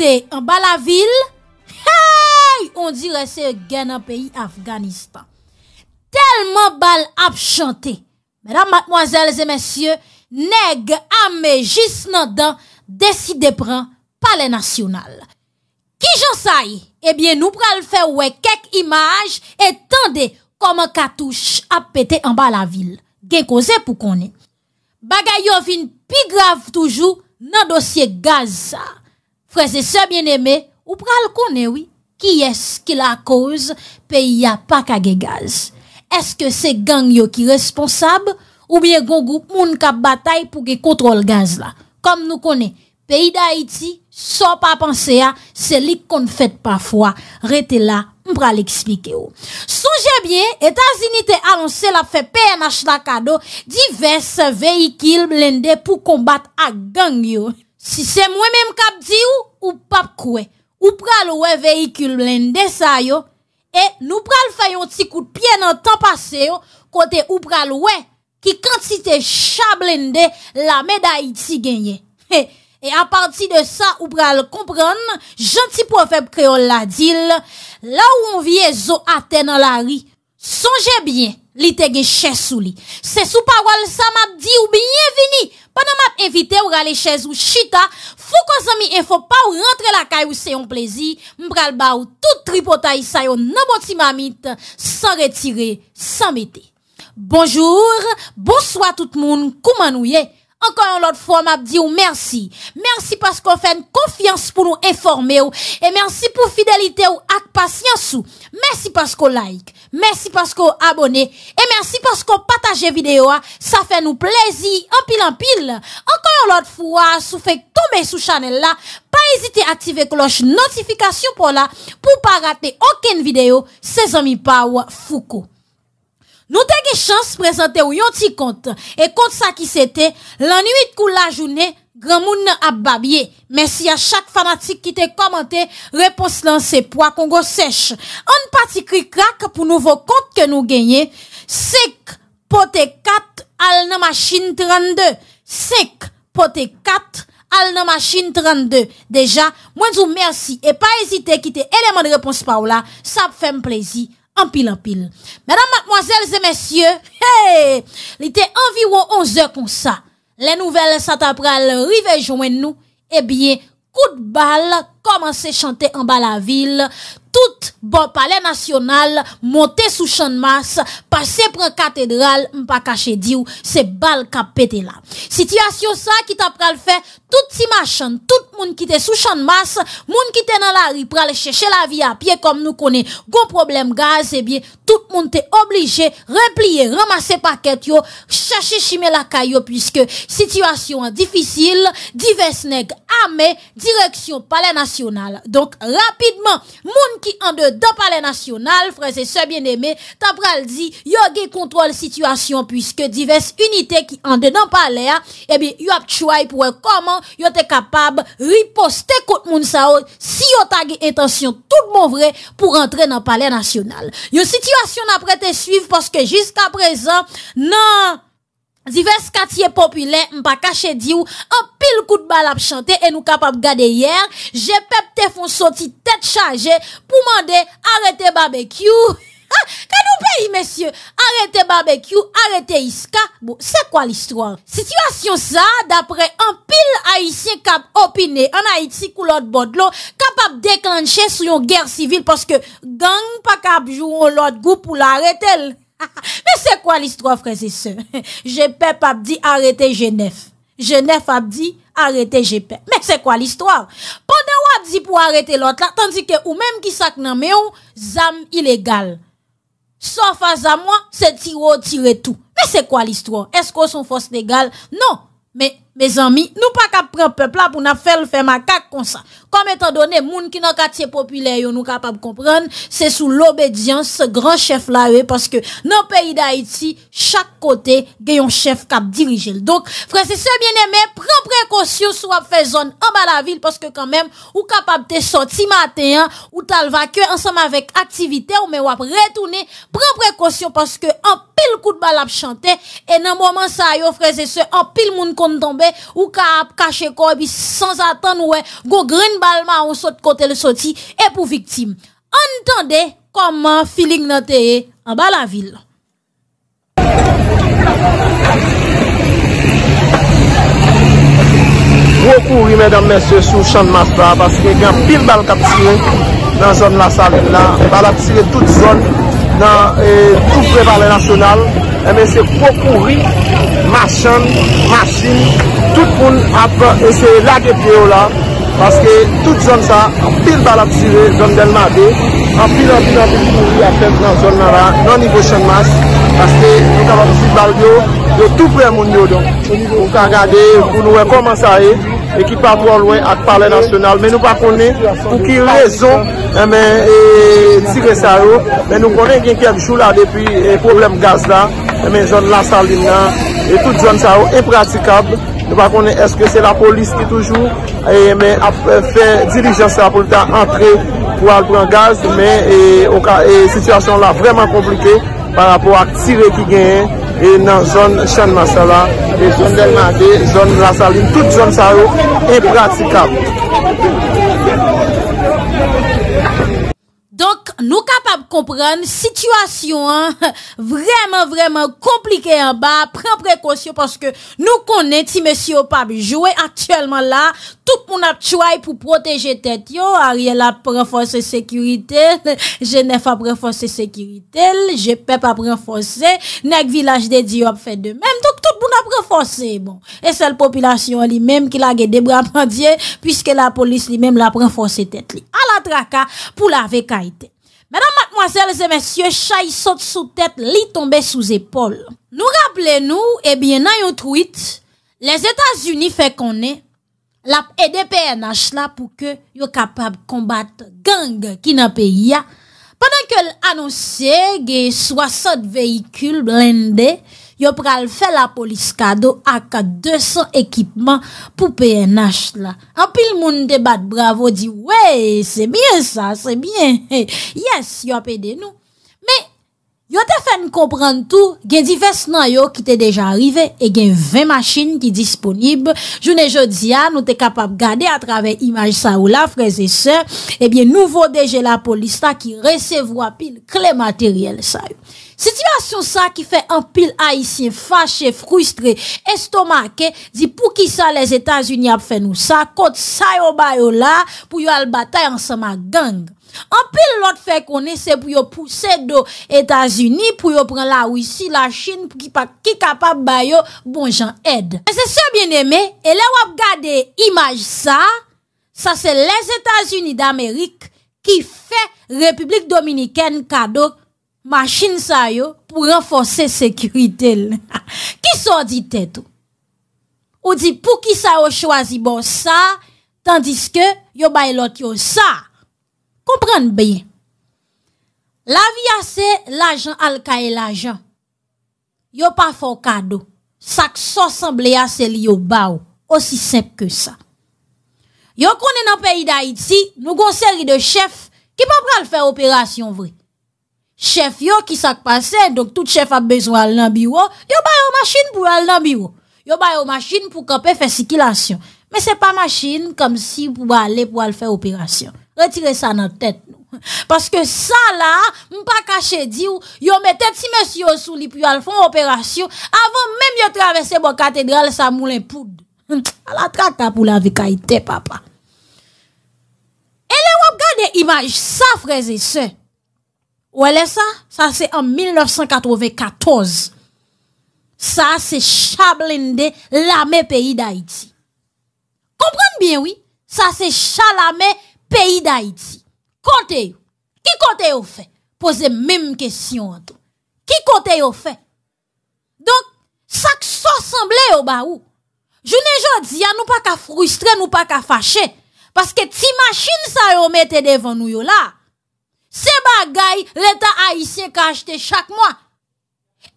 En bala vil Hey, on dire se gen an peyi Afganistan Telman bal ap chante Mèdam matmoazèl zè mèsyè Neg amè jis nan dan Desi depran pale nasyonal Ki jansay Ebyen nou pral fè wè kek imaj Etande kom an katouche ap pète en bala vil Gen ko zè pou konen Bagay yo fin pi grav toujou Nan dosye gaz sa Prese sebyen eme, ou pral konewi, ki eske la koz peyi ya pa kage gaz. Eske se gang yo ki responsab, ou bie gogoup moun kap batay pou ge kontrol gaz la. Kom nou kone, peyi da iti, so pa panse ya, se lik kon fèt pa fwa. Reti la, mpral ekspike yo. Souje bie, Etasini te alonsè la fe PNH la kado, divers veyikil blendè pou kombat a gang yo. Si se mwen men mkap di yo, Ou pap kwe, ou pral wè vehikul lende sa yo, e nou pral fayon ti koute pien an tan pase yo, kote ou pral wè ki kantite chab lende la meday ti genye. E a parti de sa, ou pral kompran, janti pou an feb kreol la dil, la ou an vie zo ate nan la ri, sonje bien li tege chesou li. Se sou parwal sa mat di ou biye vini, wana mat evite ou rale chez ou chita, fou kon zami e fò pa ou rentre la kay ou se yon plezi, mbral ba ou tout tripotay sa yo naboti mamit, san retire, san mete. Bonjour, bonsoit tout moun, kouman ou ye? Ankon yon lot fwa m ap di ou mersi. Mersi paskou fèn konfians pou nou informe ou. E mersi pou fidelite ou ak pasyans ou. Mersi paskou like. Mersi paskou abone. E mersi paskou pataje videyo a. Sa fè nou plezi anpil anpil. Ankon yon lot fwa sou fèk tome sou chanel la. Pa ezite aktive kloche notifikasyon pou la. Pou pa rate oken videyo. Se zomi pa ou fuko. Nou te ge chans prezante ou yon ti kont E kont sa ki sete Lan nuit kou la jounen Gran moun ap babye Mersi a chak fanatik ki te komante Repos lan se po akon go seche An pati kri krak pou nouvo kont Ke nou genye Sek pote kat al nan machin 32 Sek pote kat al nan machin 32 Sek pote kat al nan machin 32 Deja mwen zou mersi E pa esite ki te eleman repos pa ou la Sa ap fem plezi en pile en pile. Mesdames, mademoiselles et messieurs, il était environ 11 heures comme ça. Les nouvelles Satapral rive joindre nous. Eh bien, coup de balle à chanter en bas la ville. Tout bon palais national monter sous champ de masse, passer près cathédrale, pas caché dire c'est balle qui pété là. Situation ça qui t'a le fait tout ti machan, tout moun ki te sou chan mas moun ki te nan la ri pral cheche la vi apye kom nou konen go problem gaz, ebi, tout moun te oblije, repliye, ramase paket yo, chache shime la kayo, pwiske situasyon difisil, divers neg ame direksyon pale nasyonal donk rapidman, moun ki ande dan pale nasyonal, freze se bien eme, tabral di yo ge kontrol situasyon, pwiske divers unitè ki ande dan pale ebi, yo ap chouay pouwe koman yo te kapab riposte kout moun saot si yo tagi etansyon tout moun vre pou rentre nan pale nasyonal. Yo sityasyon apre te suiv poske jiska prezan nan zives katye populen mpa kache di ou an pil kout bal ap chante en nou kapab gade yer je pep te fon soti tet chaje pou mande arete barbekyou kade? Ou pe yi mesye, arete barbekyou, arete iska, bo, se kwa l'istroir? Sityasyon sa, dapre an pil haisyen kap opine, an haitik ou lot bodlo, kap ap deklanche sou yon ger sivil, paske gang pa kap jou ou lot goup ou la arete l. Ha ha, me se kwa l'istroir frese se? Jepèp ap di arete jenef, jenef ap di arete jepèp. Me se kwa l'istroir? Pande wap di pou arete lot la, tandike ou menm ki sak nan me ou, zam ilegal. face à moi, c'est tirer, tirer tout. Mais c'est quoi l'histoire? Est-ce qu'on sont force légale? Non. Mais Me zanmi, nou pa kap pren pepla pou na fel fe makak kon sa. Kom etan donen, moun ki nan katye populer yo nou kapap kompren, se sou l'obedyans se gran chef la we, paske nan peyi da iti, chak kote gen yon chef kap dirijel. Dok, freze se bieneme, pren prekosyon sou ap fezon an ba la vil, paske kanmen, ou kapap te soti maten an, ou tal vakyon, ansanman vek aktivite, ou men wap retounen, pren prekosyon, paske an pil kout bal ap chante, e nan mouman sa yo, freze se, an pil moun kontombe, Ou ka ap kache kor bi Sans atan wè Gou gren balman ou sot kote le soti E pou viktim Entende koman filin note e An bala vil Mwokouri mwen dan mwen se sou chan mas pra Baske gen pil bal kap siye Nan zon la sal Balap siye tout zon Nan tout pre balen national eh, Mwen se mwokouri Mas chan masin tout pou nou ap ese lage peyo la paske tout zon sa ap pil bal ap siwe zon del ma de ap pil ap pil ap pil nan nivou chan mas paske pou nou kap ap si bal yo yo tout pre moun yo don pou nou ak gade pou nou e foman sa e e ki pa dwa lwen ak pale nasjonal men nou pa kone pou ki rezon e men e eh, tigre sa yo men nou kone gen kia di chou la depi e problem gaz la e men zon la salina e tout zon sa yo impratikab ba konen eske se la polis ki toujou e eh, men ap fe dirijans se la polis a entre pou al pren gaz men e eh, eh, situasyon la vreman komplike para pou ak tire ki genyen nan zon chan masala zon delmande, zon rasaline tout zon sarou e pratikab Nou kapap kompren, sitwasyon, vremen vremen komplike an ba, pren prekonsyon, paske nou konen, ti mesyo pap, jouwe aktuelman la, tout moun ap tchouay pou proteje tet yo, a rye la prenfonse sekurite, jenefa prenfonse sekurite, jepep ap prenfonse, nek vilaj de diop fe de men, tout moun ap prenfonse, bon. e sel populasyon li men, ki la ge de bramandye, pwiske la polis li men, la prenfonse tet li, ala traka pou la vekaiten. Madame, mademoiselles et messieurs, cha y saute sous tête, l'y tombe sous épaule. Nou rappelez-nous, eh bien, nan yon tweet, les Etats-Unis fè konè la EDP-NH la pou ke yon kapab kombat gang kinapè ya. Pendant ke yon annonsè eh, ge souasot vehikul blendè, yo pral fè la polis kado ak ka 200 ekipman pou PNH la. An pi l moun debat bravo di, wey, se myen sa, se myen, yes, yo apè denou. Me, yo te fè n kompran tout, gen divers nan yo ki te deja arrive, e gen 20 machin ki disponib, joun e jodi an, nou te kapap gade atrave imaj sa ou la, freze se, ebyen eh nou vode jè la polis ta ki resev wapin kle materyel sa ou. Siti masyon sa ki fe empil haisyen, fache, frustre, estomake, di pou ki sa les Etats-Unis ap fe nou sa, kote sa yo bayo la pou yo al batay ansama gang. Empil lot fe konese pou yo puse do Etats-Unis, pou yo pren la Ouissi, la Chine, pou ki pa ki kapap bayo bon jan ed. Se se bieneme, e le wap gade imaj sa, sa se les Etats-Unis d'Amerik ki fe Republik Dominikène kado, Machin sa yo pou renfose sekuritel. Ki sou di tetou? Ou di pou ki sa yo chwazi bon sa, tandis ke yo baylot yo sa? Kompran beye. La via se l'ajan alka e l'ajan. Yo pa fokado. Sak son semble ya se li yo ba ou. Osi sep ke sa. Yo konen an peyi da iti, nou gon seri de chef ki pa pral fè operasyon vre. Chef yo ki sak pase, dok tout chef ap bezwa al nan biwo, yo bayo masjin pou al nan biwo. Yo bayo masjin pou kape fesikilasyon. Me se pa masjin, kom si pou ba ale pou al fe operasyon. Retire sa nan tet. Paske sa la, mpa kache di ou, yo metet si mes yo sou li pou al fon operasyon, avon menm yo travese bo katedral sa moulen poud. A la tra ta pou la vekayte, papa. Ele wap gade imaj sa freze se. Se, Ou elle est ça? Ça, c'est en 1994. Ça, c'est Chablende, l'armée pays d'Haïti. Comprenez bien, oui? Ça, c'est Chalamé, pays d'Haïti. Côté, qui côté au fait? Posez même question. Qui côté au fait? Donc, ça semble au oh, baou. Je ne dis pas, nous pas qu'à frustrer, nous pas qu'à fâcher. Parce que si machine ça, yon mette devant nous, là. Se bagay l'Etat Haitien ka achete chak mwa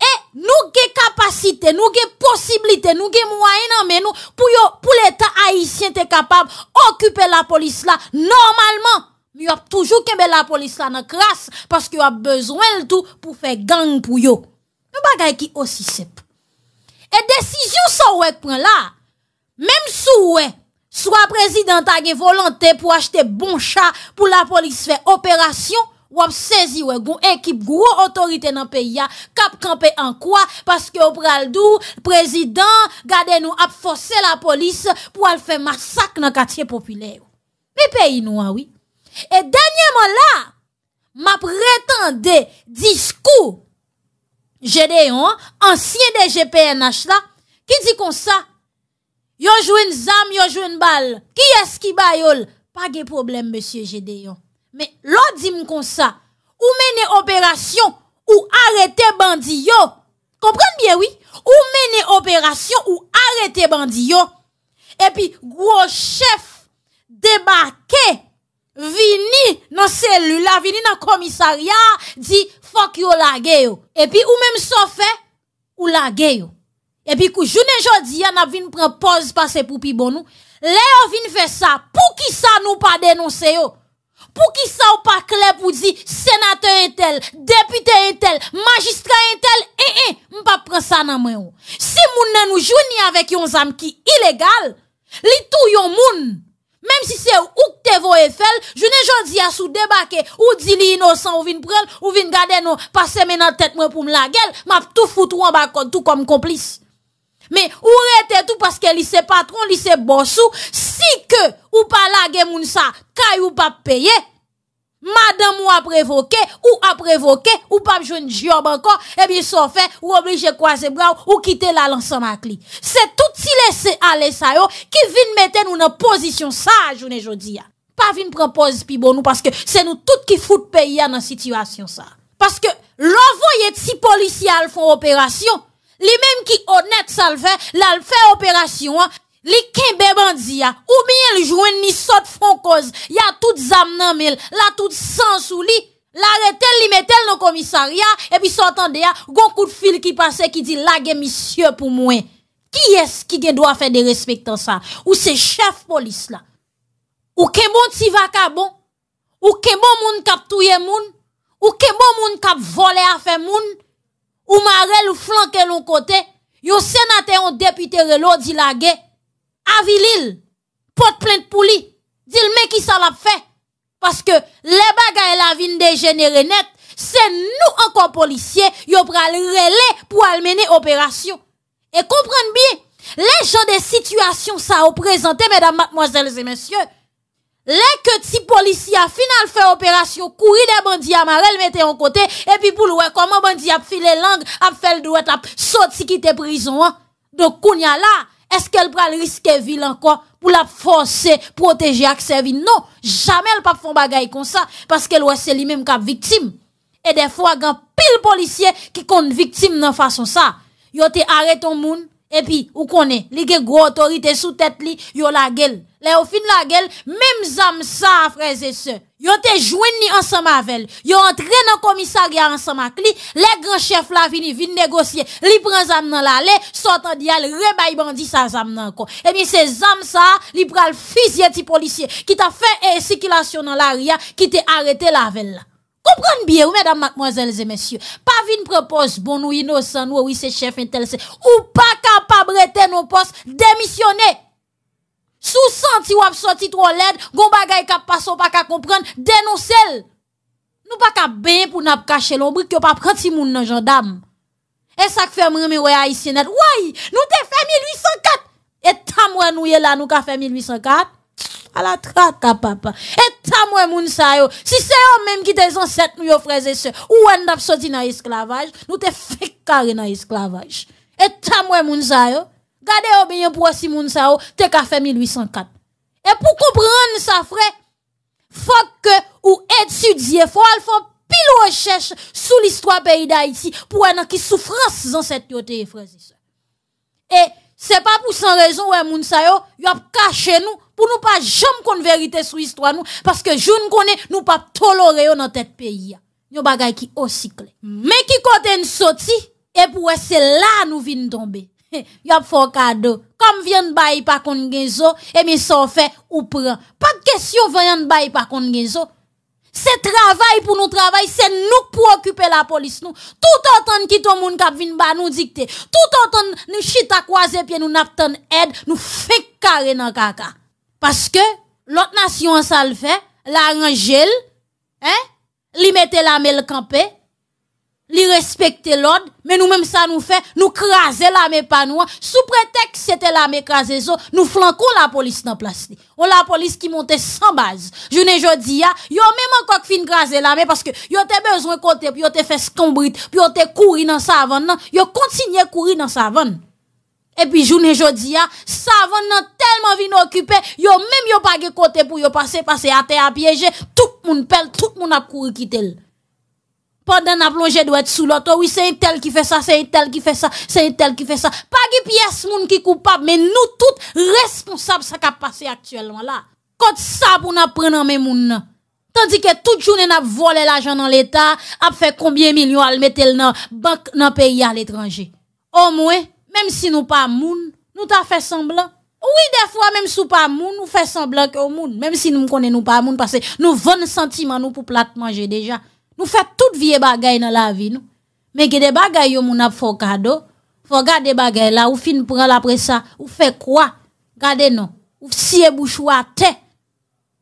E nou ge kapasite, nou ge posibilite, nou ge mwa enanmen nou Pou l'Etat Haitien te kapab okupe la polis la Normalman, yo ap toujou kebe la polis la nan kras Paske yo ap bezwen l'tou pou fe gang pou yo Se bagay ki osisep E desijyon sa ou ekpon la Mem sou ou ek Swa prezident a ge volante pou achete bon chak pou la polis fe operasyon, wap sezi we goun ekip gwo otorite nan peya kap kampe an kwa paske wap pral dou prezident gade nou ap fose la polis pou al fe masak nan katye popile. Pe pe inou an wii. E denye moun la, ma pretende diskou jede yon ansye de GPNH la, ki di kon sa? yo jouent une zam, yo jouent une balle. Qui est-ce qui baille Pas de problème, monsieur Gédéon. Mais l'autre dit comme ça, ou mener opération, ou arrêter bandit yo. Comprenez bien, oui? Ou mener opération, ou arrêter bandit yo. Et puis, gros chef, débarqué, vini dans cellule, vini dans commissariat, dit, fuck yo la yo. Et puis, ou même ça fait, ou la yo. Epi kou, jounen joun di, yon ap vin pren poz pa se poupi bon nou, le yo vin fe sa, pou ki sa nou pa denonse yo, pou ki sa ou pa klep ou di, senate entel, depite entel, magistre entel, en eh, en, eh, m pa pren sa nan mwen yo. Si moun nan nou jouni avek yon zam ki ilegal, li tou yon moun, mem si se ou ouk te vo e fel, jounen joun di, as ou debake, ou di li inosan ou vin pren, ou vin gade nou, pa se menan tet mwen pou m la gel, m ap tou foutou an bakon tou kom komplis. Men, ou rete tou paske li se patron, li se bosou, si ke ou pa lage moun sa, kay ou pa peye, madan mou ap revoke, ou ap revoke, ou pa joun job ankon, ebi sou fe, ou oblige kwa ze braw, ou kite la lansan akli. Se tout si lese ale sa yo, ki vin mette nou nan posisyon sa a joun e jodi ya. Pa vin propose pi bon nou, paske se nou tout ki foute peye ya nan sityasyon sa. Paske lou voye ti polisyal foun operasyon, Les même qui honnête ça le fait, là le fait opération, hein. li kembe bandi hein. ou bien le jouen ni sot fon cause, y a tout zam nan mil, la tout sang sou li, l'arrêter li metel dans commissariat et puis s'entende ya, hein. gon coup de fil qui passe qui dit la monsieur pour moi. Qui est-ce qui doit faire des respectants ça Ou c'est chef police là Ou ke bon ti vacabon Ou ke bon moun kap touye moun Ou ke bon moun kap vole a fait moun ou marel flanke l'on côté, yon sénateur, un député relo la à avilil, porte plainte pour lui, dit mais qui ça l'a fait? Parce que les bagages la vin dégénéré net, c'est nous encore policiers, yon pral relais pour mener opération. Et comprenez bien, les gens des situations ça ont présenté, mesdames, mademoiselles et messieurs, Lè ke ti polisi a final fè operasyon, kouri de bandi a mal, el mette yon kote, epi pou louè koman bandi ap file lang, ap fèl douè ap sot si ki te prizon an. Don koun ya la, eske el pral riske vil an kwa pou la fonse, proteje akse vi. Non, jamè el pa fon bagay kon sa, paske louè se li mèm kap viktim. E defo agan pil polisiye ki kon viktim nan fason sa. Yo te are ton moun. Epi, ou konè, li gen gwo otorite sou tèt li yo la gel. Le ou fin la gel, mèm zanm sa a freze se. Yo te jwen ni ansama vel, yo entre nan komisari ansama kli, le gran chef la vini vin negosye, li pren zanm nan la le, sotan di al rebaibandi sa zanm nan ko. Emi se zanm sa, li prel fizye ti polisye, ki te fè e esikilasyon nan la ria, ki te arete la vel la. Kompran biye ou mèdam mèdame mwazèl zè mèsyou. Pa vin prepos bon nou inosan ou wè wè wè se chef intel se. Ou pa kapab rete nou pos demisyonè. Sou senti wè ap soti tro led, gom bagay kap paso pa ka kompran denosèl. Nou pa ka ben pou nap kache lombre ki yo pa pranti moun nan jandam. E sak femre mè wè a isyenè. Woy, nou te fem 1804. E tam wè nou yè la nou ka fem 1804. à la à hein, papa. Et ta moi, moun sa yo. Si c'est eux même qui des ancêtres, nous, frères et sœurs, ou on d'ap sorti dans l'esclavage, nous te fait carré dans l'esclavage. Et ta moi, moun sa yo. Gardez bien pour si moun sa yo, te ka fait 1804. Et pour comprendre ça, frère, faut que ou étudier, faut al faut pile recherche sur l'histoire pays d'Haïti pour en qui souffrance dans cette yote, frères et sœurs. Et c'est pas pour sans raison ouais moun sa yo, a caché nous pour nous pas jamais qu'on vérité sur histoire nous parce que je ne connais nous pas tolérer dans tête pays. Yon bagay qui aussi Mais qui côté nous sorti et pour c'est là nous vinn tomber. Yo a fort cadeau. Comme vient bail pas contre genzo et mais ça fait ou prend. Pas de question vient bail pas contre genzo. C'est travail pour nous travailler, c'est nous pour occuper la police nous. Tout autant qui tout monde qui vient nous dicter. Tout autant nous chita croiser pied nous n'attend aide, nous fait carré dans caca. Parce que l'autre nation ça le fait, la hein? lui mettait la le campé li respecter l'ordre, mais nous-mêmes ça nous fait, nous craser l'armée pas sous prétexte que c'était l'armée craser nous flanquons la police dans place On la police qui montait sans base. Je ne jodi ya, ont même encore fin craser l'armée parce que yo te besoin côté, puis yo te fait scombrit, puis yo te courir dans savane, yo continuer courir dans savane. Et puis journée jodi a, savon tellement vin occupé, ont même yo pas côté pour passer passer à terre à piéger, tout monde pelle, tout monde a couru quitter pendant la doit être sous l'autre oui, c'est un tel qui fait ça, c'est un tel qui fait ça, c'est un tel qui fait ça. Pas qui pièce moun qui coupable, mais nous tous responsables ce qui a passé actuellement là. Quand ça pour nous prendre même moun. Tandis que toute journée n'a volé l'argent dans l'État, a fait combien de millions à mettre dans banque dans pays à l'étranger. Au moins, même si nous pas moun, nous t'a fait semblant. Oui, des fois, même si pas moun, nous fait semblant que moun, même si nous connaissons nous pas moun, parce que nous vendons sentiment nous pour plat manger déjà. Ou fè tout vie bagay nan la vi nou. Men gede bagay yo moun ap fokado. Fokade bagay la ou fin pral apre sa. Ou fè kwa? Gade nou. Ou fsiye bouchou a tey.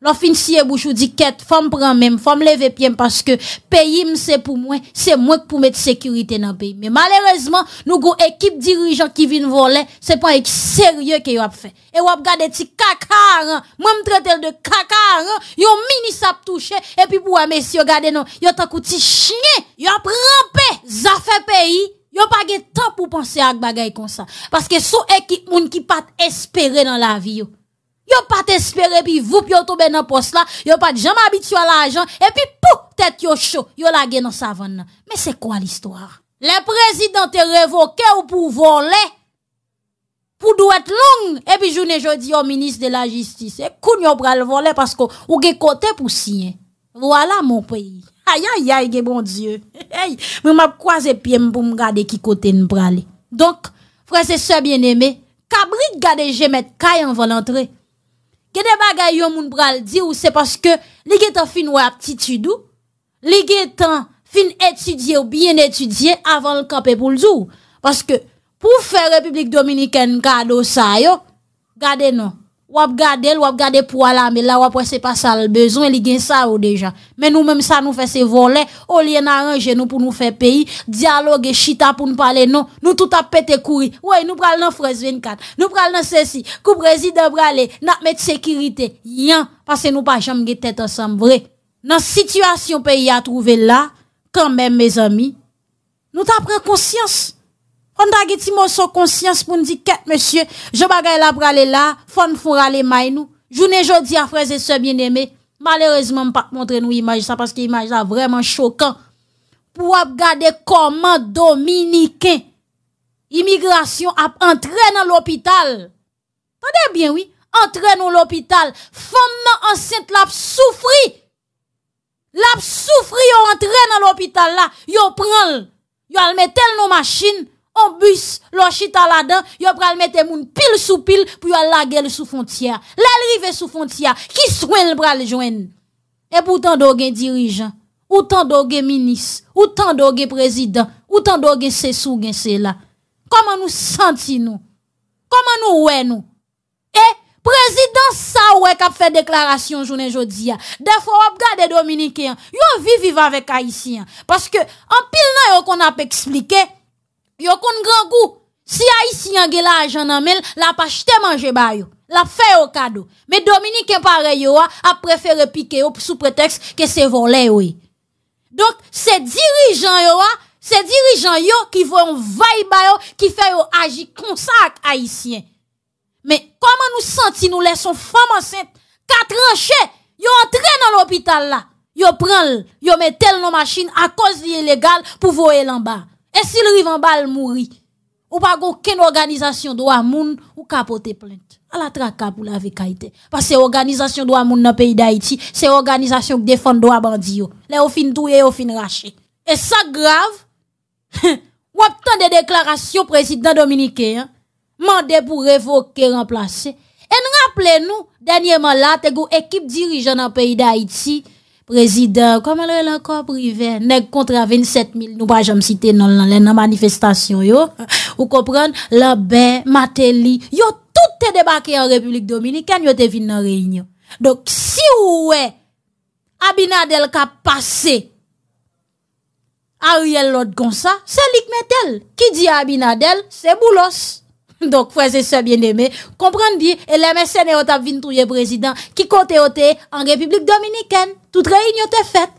L'on finit si bouchou dit quête, femme prend même, femme lève pied parce que pays c'est pour moi, c'est moi pour mettre sécurité dans le pays. Mais malheureusement, nous avons équipe dirigeant qui vient voler, c'est pas sérieux que a fait. Et vous regardé ti caca, moi me traite de caca, hein. Yo mini à toucher. et puis pour monsieur regardez non, yo tant ti chien, yo rampé, ça fait pays. Yo pas le temps pour penser à bagaille comme ça parce que sont équipe moun qui pas espérer dans la vie. Yo pas t'espérer puis vous puis tomber dans poste là, yo pas jamais habitué à l'argent et puis pou tête yo chaud, yo lagué dans savane. Mais c'est quoi l'histoire Les président te révoqué ou pour voler pour doit long et puis journée jodi au ministre de la justice et eh, koun yo pral voler parce que ou gen côté pour signer. Voilà mon pays. Aïe aïe aïe bon Dieu. Hey, mais m'a croisé pied pour me garder qui côté ne praler. Donc frères et sœurs bien-aimés, cabrit garder je mettre caille en vol Gede bagay yo moun pral di ou se paske li getan fin wap titidou, li getan fin etudye ou bien etudye avan l kape pou l zou. Paske pou fe Republik Dominiken kado sa yo, gade nou. ou ap wap ou ap pour la, mais là, ou c'est pas ça le besoin, y a ça ou déjà. Mais nous même ça nous fait ces voler, au lieu d'arranger nous pour nous faire payer. dialogue chita pour nous parler non, nous tout a pété courir. Oui, nous prenons fraise 24, nous prenons ceci, coup président nous n'a met sécurité, yan, parce que nous pas jamais tête ensemble, vrai. Dans situation pays a trouvé là, quand même mes amis, nous t'apprenons conscience. Onda geti moun sou konsyans pou nou di ket, monsye. Jou bagay la prale la, fon fon rale may nou. Jounen joudi a fraze se bieneme. Malerezman m pa moun tre nou imajisa, paske imajisa vreman chokan. Pou ap gade koman dominike. Immigrasyon ap entre nan l'opital. Fande bien, oui. Entre nan l'opital. Fande nan anset la p soufri. La p soufri yo entre nan l'opital la. Yo pral. Yo al metel nou machin. Yon bus, lò chita la dan, yon pral mette moun pil sou pil pou yon lage l sou fontya Lè lrive sou fontya, ki swen l pral jwen E pou tan do gen dirijan, ou tan do gen minis, ou tan do gen prezident, ou tan do gen se sou gen se la Koman nou senti nou? Koman nou wè nou? E prezident sa wè kap fè deklarasyon jounen jodi ya Defo wop gade dominiken, yon vivi vavek a yisi ya Paske an pil nan yon kon ap eksplike Yo kon grand coup. Si Haïtien gen l'argent nan mel, la pa acheté manje ba yo. La fait au cadeau. Mais Dominique pareil yo a, préféré piquer sous prétexte que c'est volé oui. E. Donc ces dirigeants yo a, ces dirigeants yo qui vont vaille ba yo, qui fait yo agir comme ça haïtiens. Mais comment nous senti nous laissons femme enceinte quatre tranchées, yo entré dans l'hôpital là. Yo prend, yo mettel nos machines à cause illégal pour voler en bas. Et si le en balle mouri, ou pas aucune organisation de moun ou capoter plainte. À la traque pour la vérité. Parce que organisation droit moun dans pays d'Haïti, c'est organisation qui défend droit bandi yo. Là au fin touye, au fin raché. Et ça grave. ou obtend des déclarations président dominicain, hein. mandé pour révoquer remplacer. Et nous nous dernièrement là, une équipe dirigeante dans pays d'Haïti président, comment est encore privé, nèg contre 27 000, nous pas jamais cité dans la manifestation. yo. Vous comprenez? Labin, Matéli, yo, tout est débarqué en République Dominicaine, yo te venu en réunion. Donc, si ouais, Abinadel a passé, Ariel l'autre comme ça, c'est l'ik Metel. Qui dit Abinadel, c'est Boulos. Donc, frères et sœurs bien aimé. comprenez bien, et les mercenaires ont vint tout président, qui compte en République Dominicaine. Toute réunion était faite.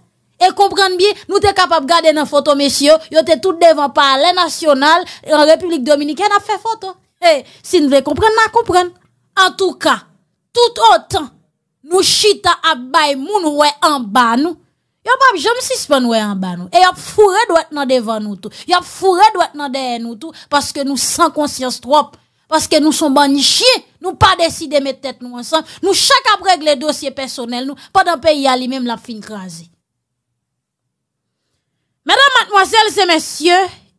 Et comprenez bien, nous sommes capables de garder nos photos, messieurs, ils étaient tout devant par les national, en République Dominicaine, a fait photo. Et eh, si nous voulons comprendre, nous comprenons. En tout cas, tout autant, nous chita à bail moun ouais en bas nous sais pas jamais suspend ouais en bas e et y a fourré doit être devant nous tout. a fourré doit être derrière nous tout. Parce que nous sans conscience trop. Parce que nous sommes bannis chiens. Nous pas décidé de mettre tête nous ensemble. Nous chaque après les dossiers personnels. nous. Pendant le pays a même la fin crasé. Mesdames, mademoiselles et messieurs.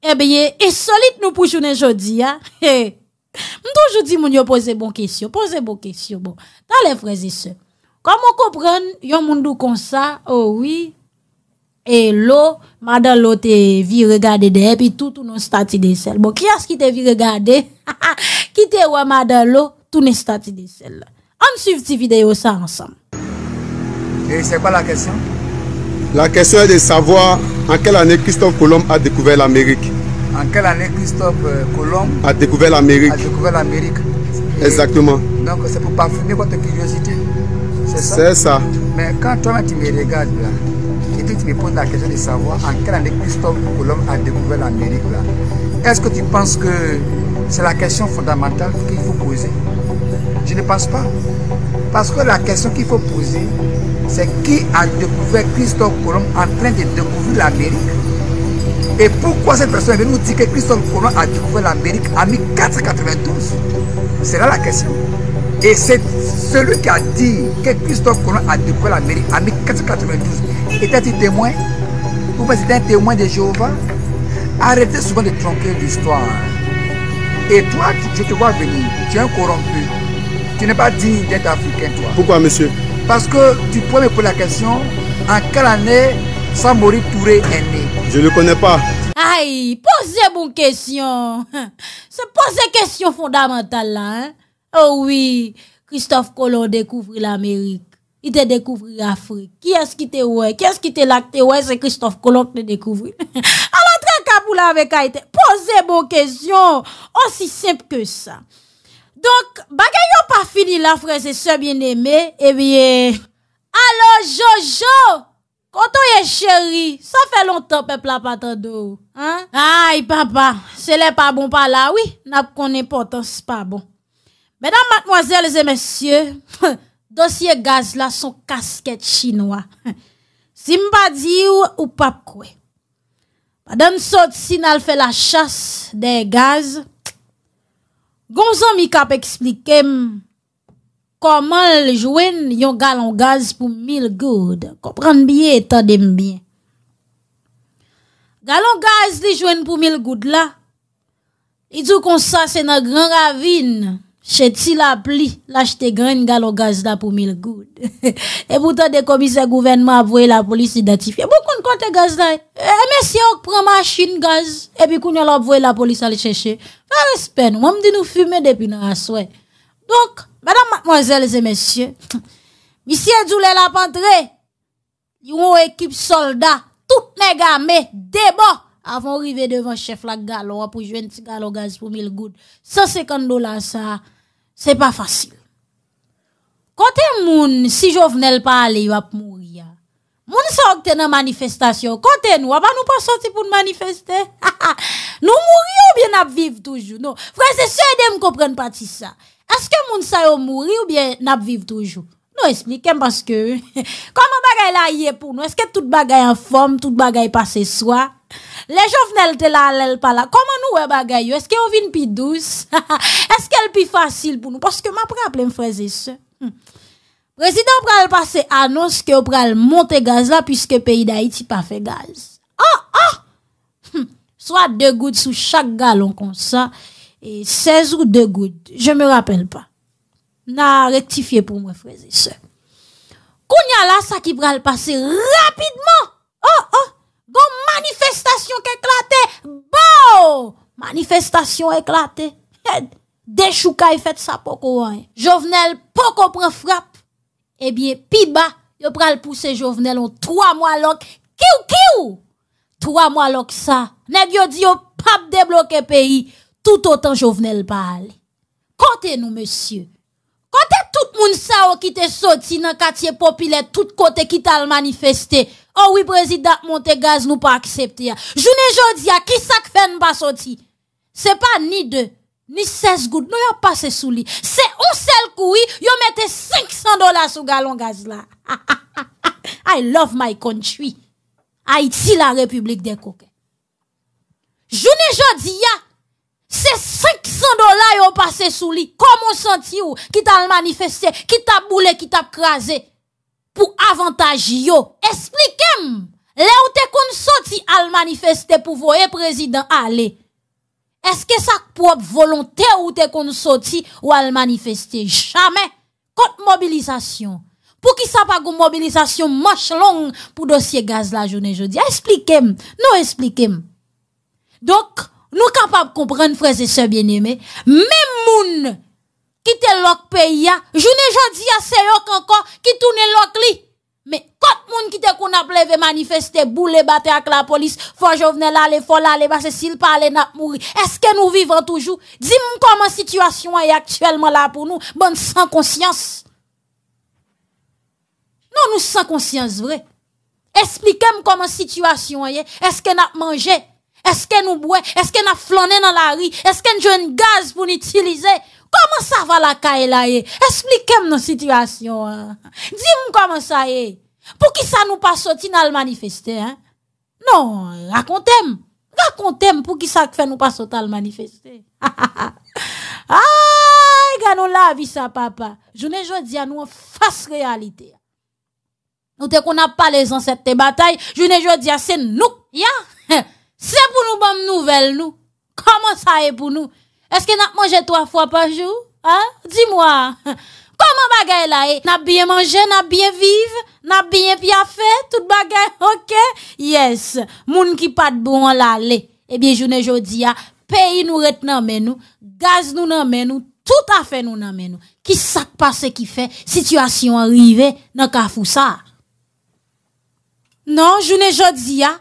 Eh bien, insolite nous pour journée aujourd'hui, hein. dis toujours dit, mon, yo, posez bon questions. posez bon questions bon. T'as les frères et comprend, Comment y a moun dou comme ça, oh oui, et l'eau, madame l'eau T'es vi regarder derrière, puis tout, tout nos stati de sel. Bon, qui est-ce qui t'es vi regarder? qui te ouais, madame l'eau, tout nos stati de sel. On suit cette vidéo ça ensemble. Et c'est quoi la question? La question est de savoir en quelle année Christophe Colomb a découvert l'Amérique. En quelle année Christophe euh, Colomb a découvert l'Amérique. A découvert l'Amérique. Exactement. Donc c'est pour parfumer votre curiosité. C'est ça? ça. Mais quand toi tu me regardes là, tu me poses la question de savoir en quelle année Christophe Colomb a découvert l'Amérique est-ce que tu penses que c'est la question fondamentale qu'il faut poser Je ne pense pas. Parce que la question qu'il faut poser, c'est qui a découvert Christophe Colomb en train de découvrir l'Amérique Et pourquoi cette personne veut nous dire que Christophe Colomb a découvert l'Amérique en 1492 C'est là la question. Et c'est celui qui a dit que Christophe Colomb a découvert l'Amérique en 1492. Était-il témoin Ou bien c'était un témoin de Jéhovah Arrêtez souvent de tromper l'histoire. Et toi, je te vois venir, tu es un corrompu. Tu n'es pas digne d'être africain, toi. Pourquoi, monsieur Parce que tu pourrais me poser la question en quelle année Samori Touré est né Je ne le connais pas. Aïe, posez bonne question. C'est poser question fondamentale là. Hein? Oh oui, Christophe Colomb Dekouvri l'Amérique Il te dekouvri l'Afrique Ki eski te wè, ki eski te lak te wè Se Christophe Colomb te dekouvri A la tra kabou la ve kaite Pose bon kèsyon Aussi simple ke sa Donk bagayon pa fini l'Afrique Se so bien eme Ebyen Alo Jojo Koto ye chéri Sa fe lontan pepla patando Ay papa Se le pa bon pa la Na konen potan se pa bon Mèdam matmwazèl zè mèsyè, dosye gaz la son kaskèt chinois. Simba di ou ou pap kwe. Padèm sot si nal fè la chas dè gaz. Gonzo mi kap eksplikem koman lè jwen yon galon gaz pou mil goud. Kopran biye etan dem biye. Galon gaz li jwen pou mil goud la. Idou konsa se nan gran ravine. Chez la pli, l'achete grain galop gaz là pour mille gouttes. Et pourtant, des commissaires gouvernement a la police identifier. Beaucoup de compte gaz là. Eh, mais on prend machine gaz, et puis qu'on a la police à le chercher. Fais respect, nous. dit nous fumer depuis nous assoué. Donc, madame, Mademoiselle et messieurs, monsieur Djoulé la pantre, une équipe soldat, tout négamé, gamé, avant d'arriver devant chef la galop pour jouer un petit galop gaz pour 1000 gouttes, 150 dollars ça, c'est pas facile. Côté moun, si pas aller, il va mourir. Moun sorte dans manifestation. Côté nous, va nous pas sortir pour manifester. nous mourir ou bien nous vivre toujours. Non, frère, c'est ceux ne comprennent pas ça. Est-ce que moun gens yo mourir ou bien nous vivre toujours? Non, expliquez parce que comment bagay la y est pour nous? Est-ce que toute bagay en forme, toute bagay passe soi? Le jovnel te la alèl pala. Koman nou wè bagayou? Eske ou vin pi douz? Eske ou pi fasil pou nou? Paske m apre aple m freze se. Hmm. Prezident pral pase anons ke ou pral monte gaz la piske peyi da iti pa fe gaz. Ah, ah! Hmm. Oh! Oh! Soa de goud sou chak galon konsa e sez ou de goud. Je me rappel pa. Na rektifiye pou m freze se. Koun ya la sa ki pral pase rapidman. Oh! Oh! Goumanifestasyon keklate, bouw, manifestasyon eklate, ed, e de chouka e fet sa pokou an, jovenel pokou pren frap, e bie pi ba, yo pral pousse jovenel an, 3 mwa lak, kiw, kiw, 3 mwa lak sa, neg yo di yo pap deblok e peyi, tout otan jovenel bal, kote nou monsye, kote tout moun sa o ki te soti nan katye popile, tout kote ki tal manifeste, Oh oui, président, monte gaz, nous pas accepté. Journée jodi, qui ça fait fait pas sorti? C'est pas ni deux, ni 16 gouttes, nous y'a passé sous lui. C'est un seul coup, yon mette 500 dollars sous galon gaz là. I love my country. Haïti, la république des coquins. Journée jodi, c'est 500 dollars ont passé sous lui. Comment senti ou? Qui t'a manifesté, qui t'a boulé, qui t'a crasé? pour avantage yo. Expliquez-moi. Là où t'es qu'on sorti à manifester pour voir président aller. Est-ce que ça propre volonté ou t'es qu'on sorti ou à manifester? Jamais. Contre mobilisation. Pour qui ça pas une mobilisation moche longue pour dossier gaz la journée jeudi? Expliquez-moi. Non, expliquez-moi. Donc, nous capables de comprendre, frères et sœurs bien-aimés, même moun Kitè lòk pe yè, jounè jò di yè sè lòk ankon, ki tounè lòk li. Mè, kot moun kitè koun ap leve manifeste, bou le bate ak la polis, fò jò vnen lalè, fò lalè basè, sil pa lè nap mouri. Eske nou vivan toujou? Dim mou koman situasyon yè aktuelman lòk pou nou, bonn san konsyans? Non nou san konsyans vre? Esplike mou koman situasyon yè? Eske nap manje? Eske nou bouè? Eske nap flanè nan la ri? Eske nou jòn gaz pou n'utilize? Eske nou jòn gaz pou n'utilize? Koman sa va la ka eh? e eh? non, la e? Esplikem nan situasyon. Dime koman sa e? Pou ki sa nou pa soti nan lmanifeste? Non, lakontem. Lakontem pou ki sa kfe nou pa soti nan lmanifeste. Ay, gano la vi sa papa. Jounen jò di a nou fass realite. Nou te kon ap pale zan sete batay. Jounen jò di a sen nou. Se pou nou bom nouvel nou. Koman sa e pou nou? Koman sa e pou nou? Eske nan manje to a fwa pa jou? Ha? Di mwa? Koman bagay la e? Nan bien manje? Nan bien vive? Nan bien pi a fe? Tout bagay? Ok? Yes. Moun ki pat bon la le. Ebyen eh jounen joudiya. Peyi nou ret nan menou. Gaz nou nan menou. Tout non, a fe nou nan menou. Ki sak pa se ki fe. Sityasyon arive. Nan ka fwa sa. Nan jounen joudiya.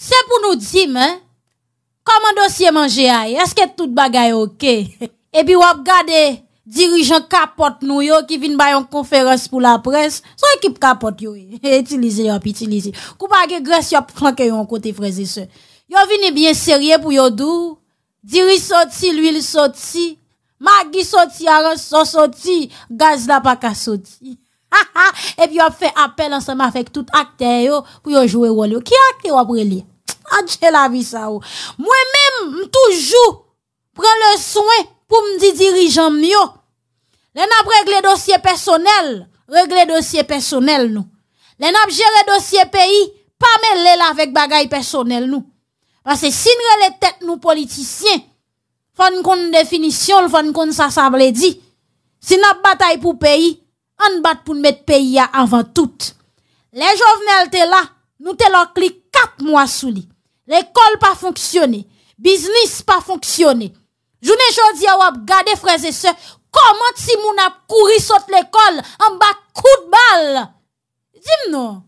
Se pou nou di menou. Koman dosye manje ae? Eske tout bagay okey? Ebi wap gade dirijan kapot nou yo ki vin bayon konferans pou la prens. So ekip kapot yoy. Etilize yop, etilize. Kou bagay gres yop flanke yon kote freze se. Yo vini bien serye pou yon dou. Dirij soti, lwil soti. Magi soti, aran son soti. Gazda paka soti. Ha ha! Ebi wap fe apel ansama fek tout akte yo pou yon jowe wole yo. Ki akte wap relye? Adje la vi sa ou. Mwen menm m toujou pren le souen pou m di dirijan m yo. Len ap regle dosye personel, regle dosye personel nou. Len ap jere dosye peyi, pa men lè la vek bagay personel nou. Ase sinre le tèt nou politisyen. Fon kon definisyon, fon kon sa sable di. Sin ap batay pou peyi, an bat pou mèt peyi ya avan tout. Le jovnel te la, nou te la kli kat mwa sou li. L'école pas fonctionné, business pas fonctionné. Journée jodi a wap gade frères et sœurs, comment si moun a couru l'école en bas coup de balle. Dis-moi,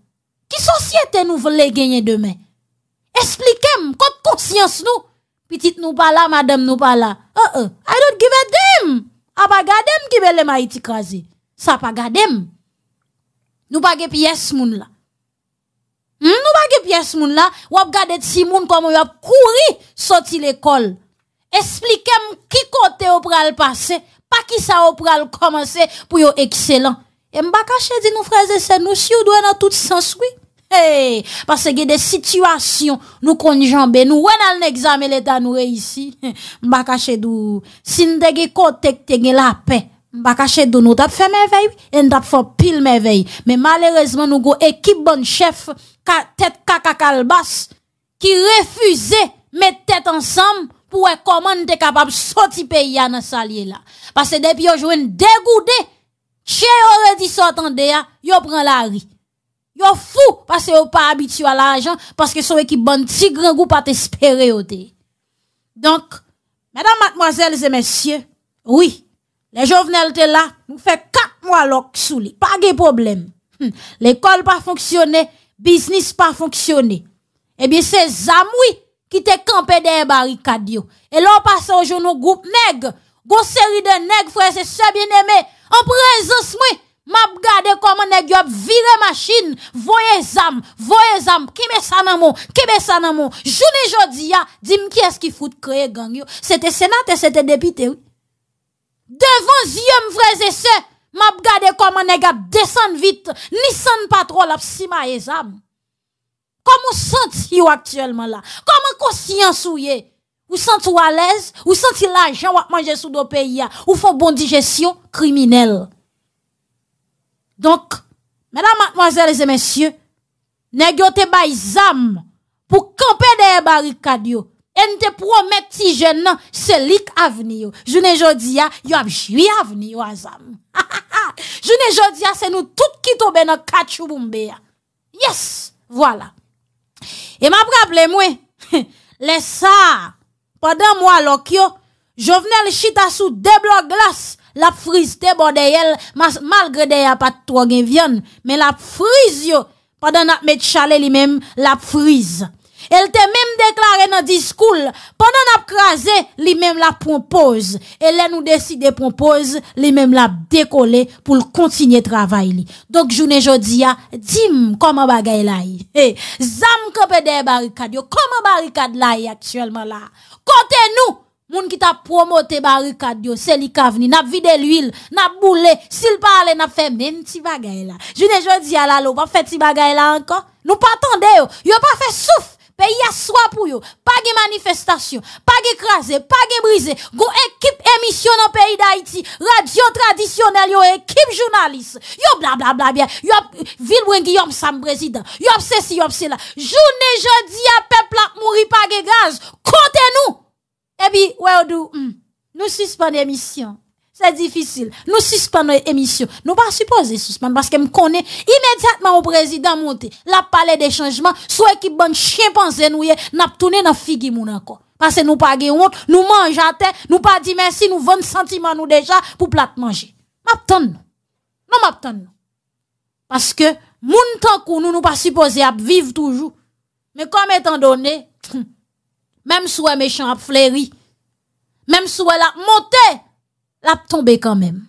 qui société nous voulons gagner demain Expliquez-moi, quand conscience nous Petite nous pas là, madame nous pas là. Uh -uh. I don't give a damn. A ah, pas gade qui belle maïti krasé. Ça pas gade Nous pas pièce moun là. Nous pas pièce moun là, ou a gardé si moun comment a couru sorti l'école. Expliquez-moi qui côté au le passé, pas qui ça au le commencer pour être excellent. Et m'a caché dit nous frères et nous si ou doit dans tout sens oui. Hey, parce que des situations nous conjambe nous on a l'examen l'état nous réussi. M'a caché dou si n'te gè côté te gè la paix. M'a caché dou nous t'a fait merveille et avons fait pile merveille. Mais malheureusement nous go équipe bonne chef tête caca calbas qui refusait mettre tête ensemble pour comment on capable de sortir pays dans salier là parce que depuis yo joué dégoudé chez aurait dit s'attendre ya hein, yo prend la rue yo fou parce que yo pas habitué à l'argent parce que son équipe bande petit grand goût pas t'espérer donc mesdames mademoiselles et messieurs oui les jeunes étaient là nous fait quatre mois lock sous lui pas de problème hum, L'école pas fonctionné, business pas fonctionné. Eh bien, c'est Zamoui qui te campé derrière barricades. Et là, on passe au jour groupe nègre. grosse série de nègres, frères et bien aimé. En présence, moi, m'a regardé comment nègre a viré machine, voyez zam, voyez zam, qui met ça dans mon, qui met ça nan mon. Journée jodi ya, dis-moi qui est-ce qui fout créer gang yo. C'était sénateur, c'était député, oui. Devant yeux, frères et sœurs, m'a regardé comment nèg descend vite, ni san pas trop la sima et Comment senti ou actuellement là? Comment conscience ou yé Ou senti ou à l'aise? Ou senti l'argent ou manger sous dos pays Ou font bonne digestion criminelle? Donc, mesdames, mademoiselles et messieurs, nèg yo te bay pour camper des barricades en te promet ti jen nan, se lik Je yo. je jodi ya, yo ap jwi avni Je azam. Je jodi a c'est nous tout qui tobe dans kachou bombe ya. Yes, voilà. Et ma prable les les ça. Pendant moi lok yo, jovenel chita deux blocs glace, la frize te Malgré malgre pas de trop gen viande mais la frise, yo, Pendant ap met chalet lui même la frise. Elle t'a même déclaré dans discours, pendant n'a crasé, lui-même la propose. Et là, nous décide propose, lui-même la décoller pour continuer travail. Donc, je jodi a, dim, comment bagay la y? zam kopé des barricades, comment barricade la actuellement là? Kote nous, Moun ki ta promote barricade yo, c'est li kavni, n'a vide l'huile, n'a boule, s'il parle, n'a fait même t'i bagay Je ne jodi a la, lo, pas fait ti bagay là encore. Nous pas attendez yo, yo pas fait souffle. Pays à soi pour eux. Pas de manifestation, pas de écrasé, pas de brisé. Go équipe émission dans pays d'Haïti, radio traditionnelle, yo équipe journaliste. Yo blablabla bien. Yo ville qui Guillaume sam président. Yo ceci, yo cela. Journée jeudi à peuple a mouri pas de gaz. Comptez nous. Et puis ouais, hmm. nous suspendons l'émission c'est difficile. Nous suspendons l'émission. Nous pas supposé suspendre parce que me connaît immédiatement au président monté. La palais des changements, soit qui bonne chien pense, nous n'a tourné dans figue moun encore. Parce que nous pas gagne honte, nous mangeons à terre, nous pas dit merci, nous vendons sentiment nous déjà pour plate manger. M'attend nous. Non m'attend nous. Parce que moun tant nous nous pas supposé à vivre toujours. Mais comme étant donné, même si méchant à fleuri, même si la montée l'a tombé quand même.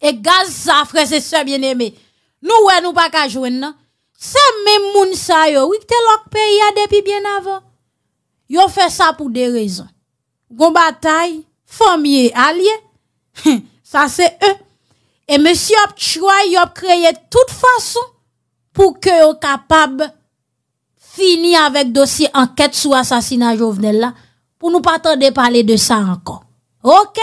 Et gaz ça, frère, et ça, bien aimé. Nous, ouais, nous pas qu'à jouer, non? C'est même moun ça, yo, oui, t'es l'ok pays depuis bien avant. Yo fait ça pour des raisons. Gon bataille, famille, alliés. ça, c'est eux. Et monsieur a choisi, a créé toute façon pour que yo capable finir avec dossier enquête sur assassinat Jovenel là, pour nous pas attendre parler de ça encore. OK?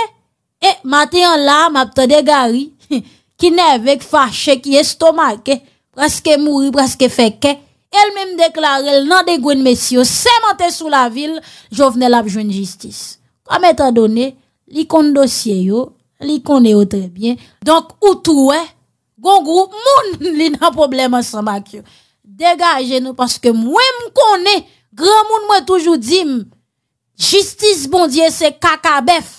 E, mati an la, map te degari, ki nevek fache, ki estomake, praske mouri, praske feke, el mem deklare, el nan de gwen mesyo, seman te sou la vil, jo vne la vjwen jistis. Kwa metan done, li kon dosye yo, li kon e yo trebyen. Donk, utouwe, gongou, moun li nan problem asan bak yo. Degaje nou, paske mwen m kon ne, gran moun mwen toujou dim, jistis bondye se kaka bef,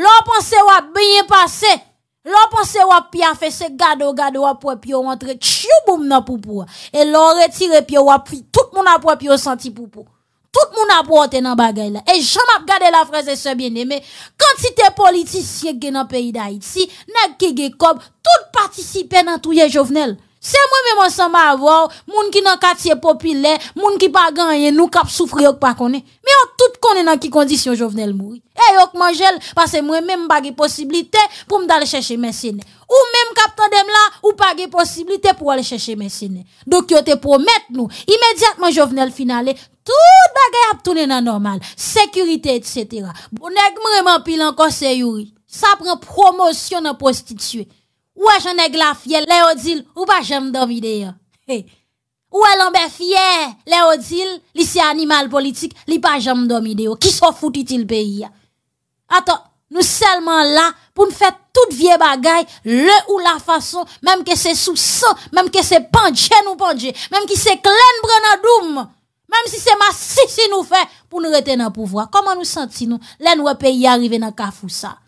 L'on pense à bien passé. L'on pense à bien fait ce gado gado à pour puis rentre tchou boum nan poupou. Et l'on retire puis ou puis tout moun a pour puis senti poupou. Tout moun a pour nan bagay la. Et j'en gade la frère et se bien-aimé, quantité politicien gen nan pays d'Haïti, nèg ki gen kob, tout participe nan tout Jovenel. Se mwen men monsan ba avor, moun ki nan katiye popile, moun ki pa ganyen nou kap soufri yonk pa kone. Me yonk tout kone nan ki kondisyon jovenel moun. E yonk manjel, pase mwen men m bagi posibilite pou m dal chèche mè sène. Ou men m kap tondem la, ou bagi posibilite pou al chèche mè sène. Dok yo te promet nou, imediatman jovenel finalè, tout bagay ap tounen nan normal, sekurite etc. Bounèk m reman pilan konsè youri, sa pren promosyon nan prostitue. Ouais, j'en ai la fier, odil, ou pas j'aime dormir d'ailleurs. Hey. Ouais, Lambert fier, li lycée animal politique, li pas j'aime dormir d'ailleurs. Qui s'en foutit-il pays? Attends, nous seulement là pour nous faire toute vieille bagailles, le ou la façon, même que c'est sous sang, même que c'est pandje nous pandje, même que c'est clen prendre doum, même si c'est ma si nous fait pour nous retenir au pouvoir. Comment nous sentons-nous? Là, pays arrivé dans kafou ça.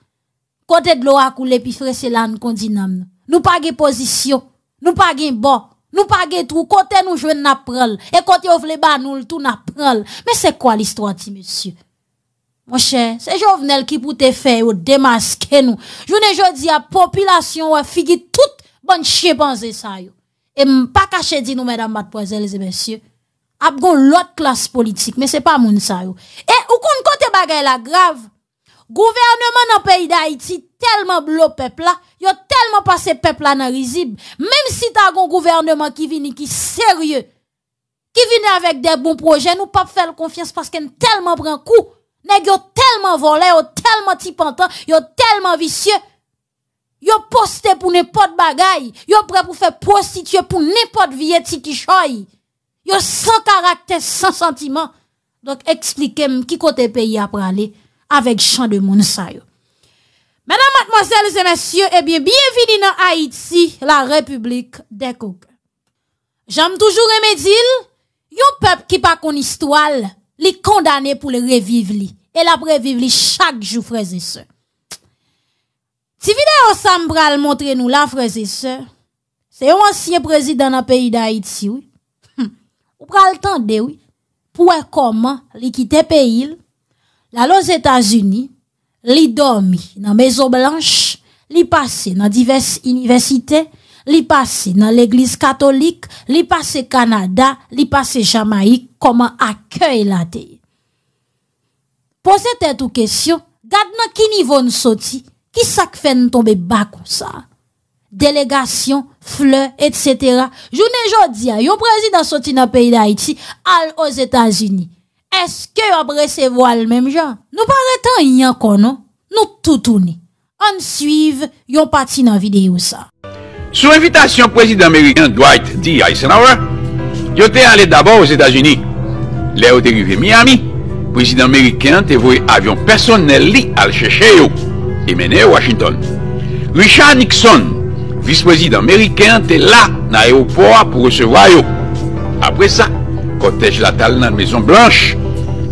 Côté de l'eau a coulé, puis frère, c'est là, nous condamnons. Nous pas de position. Nous pas de bon. Nous pas de tout. Côté nous jouons n'a pral. Et côté vous voulez bas nous tout n'a pral. Mais c'est quoi l'histoire, ti monsieur? Mon cher, c'est Jovenel qui pour te faire démasquer nous. Je ne dis à population a figue tout bonne chien penser ça yo. Et pas caché dit nous mesdames mademoiselles et messieurs. a l'autre classe politique, mais c'est pas mon ça Et ou kon côté bagay la grave. Gouvernement nan peyi da Haiti, telman blo pepla, yo telman pase pepla nan rizib, menm si ta kon gouvernement ki vini ki serye, ki vini avek de bon proje, nou pap fel konfians pasken telman pran kou, neg yo telman volay, yo telman tipantan, yo telman visye, yo poste pou nepot bagay, yo pre pou fe prostitye pou nepot viye ti ki choy, yo san karakter, san sentiman, donk eksplikem ki kote peyi apre ale, avèk chan de moun sa yo. Mè nan matmozèl, zè mèsyè, ebyen, biyevini nan Haïti, la republik de kouk. Jèm toujou remèdil, yon pep ki pa kon istwal, li kondane pou le reviv li, e la previv li chak jou freze se. Ti vide osam pral montre nou la freze se, se yon ansyen prezid dan apèy da Haïti, ou pral tande, pouè koman li kite peyil, La los Etats-Unis, li dormi nan Mezo Blanche, li pase nan divers universite, li pase nan l'Eglise Katolik, li pase Kanada, li pase Jamaik, koman akyey la tey. Pose te tou kesyon, gad nan ki nivou n soti, ki sak fe n tombe bakou sa? Delegasyon, fleur, etc. Jounen jodi ya, yon prezident soti nan peyi da Haiti, al os Etats-Unis. Eske yo apre se vo al mem jan? Nou pare tan yon konon? Nou toutouni. An suiv, yon pati nan videyo sa. Sou evitasyon prezident Amerikan Dwight D. Eisenhower, yo te ale d'abor ou Zeta Zuni. Le ou te rive Miami, prezident Amerikan te voy avyon personel li al cheche yo. E mene Washington. Richard Nixon, vice prezident Amerikan te la na eopora pou reseva yo. Apre sa, kotej latal nan Mezon Blanche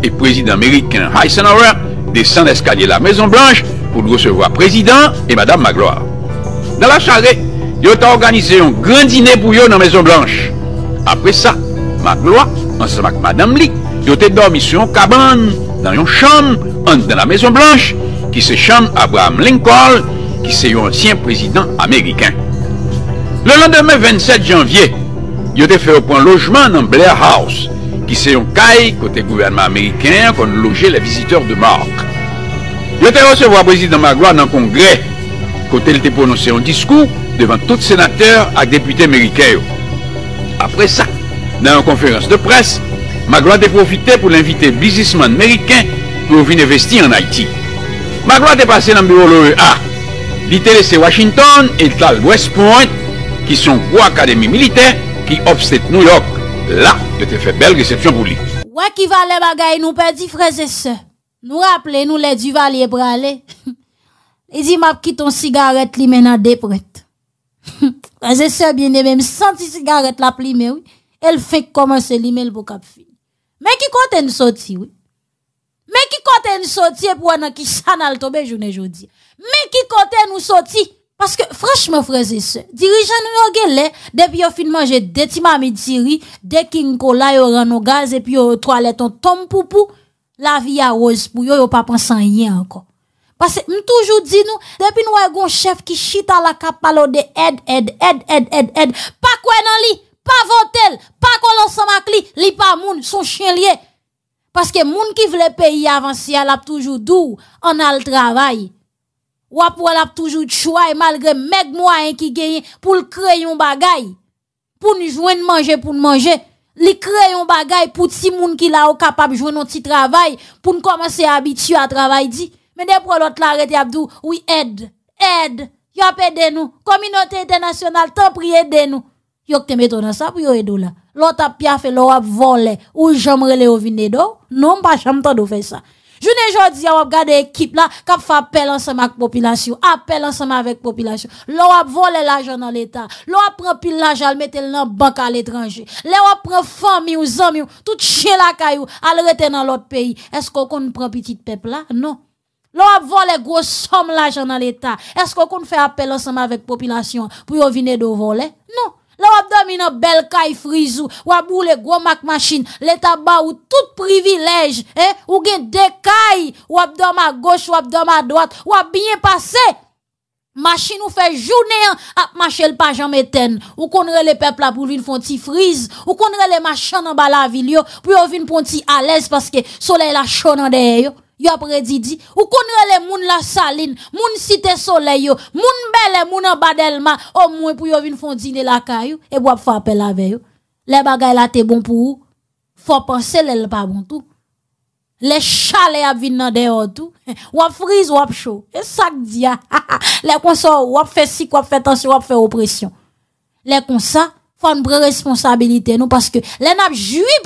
e prezident Amerikan Heisenhower desan eskalye la Mezon Blanche pou nou sevo a prezident e Madame Magloire. Dan la chare, yo te organize yon grandine bouyo nan Mezon Blanche. Apre sa, Magloire, ansama k Madame Lee, yo te dormi se yon kaban dan yon chanm an dan la Mezon Blanche ki se chanm Abraham Lincoln ki se yon siyen prezident Amerikan. Le londeme 27 janvye, yo te fè ou pon lojman nan Blair House, ki se yon kay kote gouverman Ameriken kon loje la viziteur de Maroc. Yo te recevwa prezident Maglois nan kongre, kote li te pronose yon diskou devan tout senater ak depute Amerikeyo. Apre sa, nan yon konferans de pres, Maglois te profite pou l'invite blizisman Ameriken pou vini vesti an Haiti. Maglois te pase nan bureau le E.A. Li te lese Washington et tal West Point ki son wakademi milite, qui upset New York, là, je te fais belle réception pour lui. Ouais, qui va les bagailles, nous perdit, frères et sœurs. Nous rappelons, nous les duvaliers bralés. Il dit, m'a quitté ton cigarette, li maintenant déprête. Frères et sœurs bien même senti cigarette la plimé, oui. Elle fait commencer limer le bocap fini. Mais qui compte nous sortir, oui? Mais qui compte nous sortir pour nous qui chanal tomber journée aujourd'hui? Mais qui compte nous sortir? Paske franche me freze se, dirijan nou yo ge le, depi yo fin manje deti mami diri, dekin ko la yo rano gaz epi yo yo toaleton tom poupou, la vi a oz pou yo yo pa pan san yen anko. Paske m toujou di nou, depi nou e goun chef ki chita la kapalo de ed, ed, ed, ed, ed, ed, pa kwen nan li, pa votel, pa kolonsan mak li, li pa moun, son chen liye. Paske moun ki vle peyi avansi alap toujou dou, an al travayi. Wap la toujours choix malgré meg moyen qui gagne pour le créer un bagay. Pour nous joindre manger pour manger. les créer un bagay pour ti moun qui là capable joindre un petit travail pour nous commencer à habituer à travailler Mais des pour l'autre l'arrêter Abdou, oui aide, aide. y'a aide nous. Communauté internationale tant prier aide nous. Yo te metto dans ça pour yo aider là. L'autre a fait l'autre a volé ou j'aimerais les au vinedo. Non pas j'aime tant de faire ça. Je ne dit à regarder l'équipe là, qui fait appel ensemble avec population, appel ensemble avec population. L'on a volé l'argent dans l'État. L'on a pris pile l'argent, le mettre dans banque à l'étranger. L'on a pris famille ou zami tout chien la caillou, à le dans l'autre pays. Est-ce qu'on prend petit peuple là? Non. L'on a volé grosse somme l'argent dans l'État. Est-ce qu'on fait appel ensemble avec la population pour y venir de voler? Non. La wap dom ino bel kay friz ou, wap ou le gwo mak masin, le taba ou tout privilej, e, ou gen de kay, wap dom a goch, wap dom a doat, wap binye pase. Masin ou fe jounen ap mache l pa jan meten, ou kondre le pep la pou vin fonti friz, ou kondre le machan nan bala avil yo, pou yo vin fonti ales paske sole la chon nan deye yo. yo après didi ou connaît les moun la saline moun cité soleil yo moun belle moun en badelma au moins pour yo vinn fon dîner la caillou et pour faire appel avec yo les bagages là t'es bon pour ou faut penser les pas bon tout les chalets a vinn nan dehors tout ou frise ou chaud et ça que dia les consorts ou fait si ou fait tension ou fait oppression les consorts? faut nous prendre responsabilité nous parce que les n'a privilégié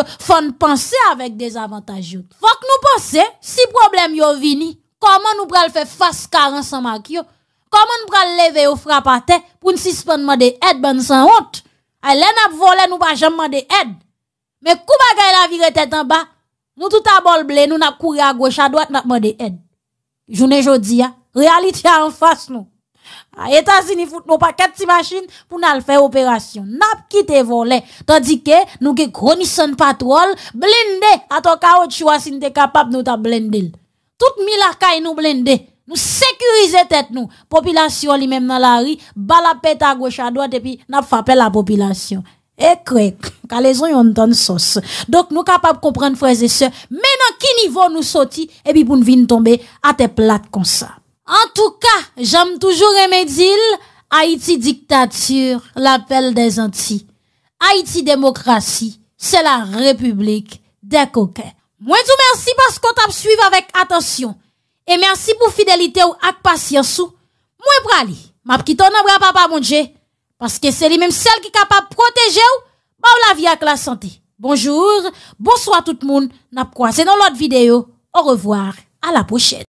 privilège faut penser avec des avantages faut que nous penser si problème yo vini comment nous pral faire face carence en marque comment nous pral lever au frappe à terre pour nous suspendre des aides ben sans honte les n'a volé nous pas jamais des aide mais kou bagay la vire tête en bas nous tout à bol blé nous n'a courir à gauche à droite n'a demander aide journée jodi a hein. réalité en face nous A etan si ni foute nou paket ti masjin pou nan al fè operasyon. Nap ki te vole. Tandike nou ge kronison patrol blinde ato kaot chwa si nou te kapap nou ta blendil. Tout mi la kay nou blinde. Nou sekurize tet nou. Popilasyon li menm nan la ri. Balap peta gwo chadwa tepi nap fapè la populasyon. E kwek. Kalezon yon ton sos. Dok nou kapap kompren freze se. Menan ki nivou nou soti epi pou nou vin tombe atè plat konsa. En tout cas, j'aime toujours remédier Haïti dictature, l'appel des Antilles. Haïti démocratie, c'est la république des coquins. Moi tout merci parce qu'on t'a suivi avec attention. Et merci pour fidélité ou patience ou. Moi prali, m'a quitté bra papa mon Parce que c'est lui-même celle qui est capable de protéger ou, bah la vie avec la santé. Bonjour, bonsoir tout le monde. N'a croisé dans l'autre vidéo. Au revoir, à la prochaine.